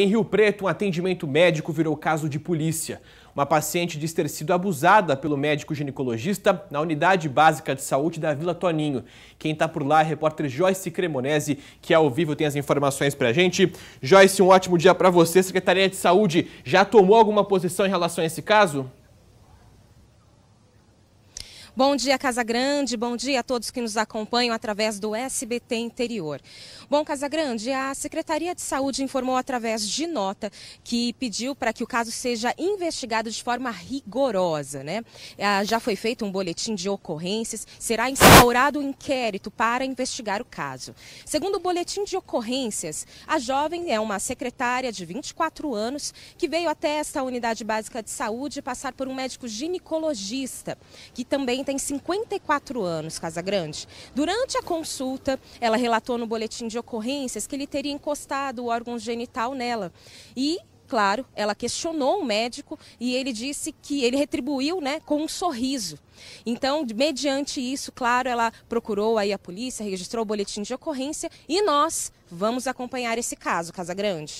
Em Rio Preto, um atendimento médico virou caso de polícia. Uma paciente diz ter sido abusada pelo médico ginecologista na Unidade Básica de Saúde da Vila Toninho. Quem está por lá é a repórter Joyce Cremonese, que ao vivo tem as informações para a gente. Joyce, um ótimo dia para você. Secretaria de Saúde já tomou alguma posição em relação a esse caso? Bom dia, Casa Grande. Bom dia a todos que nos acompanham através do SBT Interior. Bom, Casa Grande, a Secretaria de Saúde informou através de nota que pediu para que o caso seja investigado de forma rigorosa, né? Ah, já foi feito um boletim de ocorrências, será instaurado um inquérito para investigar o caso. Segundo o boletim de ocorrências, a jovem é uma secretária de 24 anos que veio até esta unidade básica de saúde passar por um médico ginecologista, que também tem 54 anos, Casa Grande. Durante a consulta, ela relatou no boletim de ocorrências que ele teria encostado o órgão genital nela. E claro, ela questionou o médico e ele disse que ele retribuiu, né, com um sorriso. Então, mediante isso, claro, ela procurou aí a polícia, registrou o boletim de ocorrência e nós vamos acompanhar esse caso, Casa Grande.